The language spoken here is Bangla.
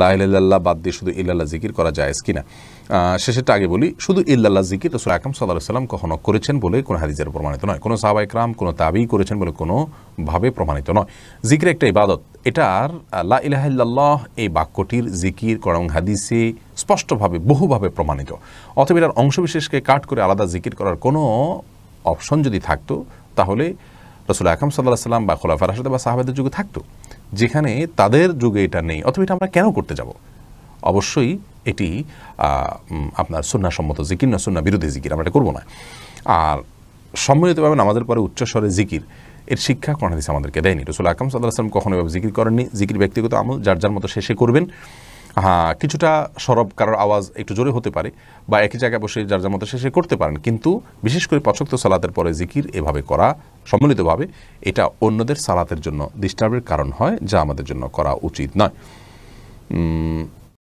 লাহিল্লাহ বাদ দিয়ে শুধু ইল্লাল্লাহ জিকির করা যায় কিনা শেষেরটা আগে বলি শুধু ইল্লাল্লাহ জিকির রসুল আকরম সাল্লাহ সাল্লাম কখনো করেছেন বলে কোনো হাদিজের প্রমাণিত নয় কোনো সাহাবা ইকরাম কোনো তাবি করেছেন বলে কোনোভাবে প্রমাণিত নয় জিকির একটা ইবাদত এটার লা ইলাহাল্লাহ এই বাক্যটির জিকির করং হাদিসে স্পষ্টভাবে বহুভাবে প্রমাণিত অথবা এটার অংশবিশেষকে কাট করে আলাদা জিকির করার কোনো অপশন যদি থাকতো তাহলে রসুল আকরম সাল্লাহ সাল্লাম বা খোলাফার সাথে বা সাহাবাদের যুগে থাকতো যেখানে তাদের যুগে এটা নেই অথবা এটা আমরা কেন করতে যাব অবশ্যই এটি আপনার সন্ন্যাসম্মত জিকির না সন্না বিরোধী জিকির আমরা এটা করবো না আর সম্মিলিতভাবে আমাদের পরে উচ্চস্বরে জিকির এর শিক্ষা কোন হাদিস আমাদেরকে দেয়নি রসুল আকাম সাল্লাহ আসলাম কখনো এভাবে জিকির করেননি জিকির ব্যক্তিগত আমল যার যার মতো শেষে করবেন হ্যাঁ কিছুটা সরব কারোর আওয়াজ একটু জোরে হতে পারে বা একই জায়গায় বসে যার যার মতো শেষে করতে পারেন কিন্তু বিশেষ করে পছক্ত সালাতের পরে জিকির এভাবে করা সম্মিলিতভাবে এটা অন্যদের সালাতের জন্য ডিস্টার্বের কারণ হয় যা আমাদের জন্য করা উচিত নয়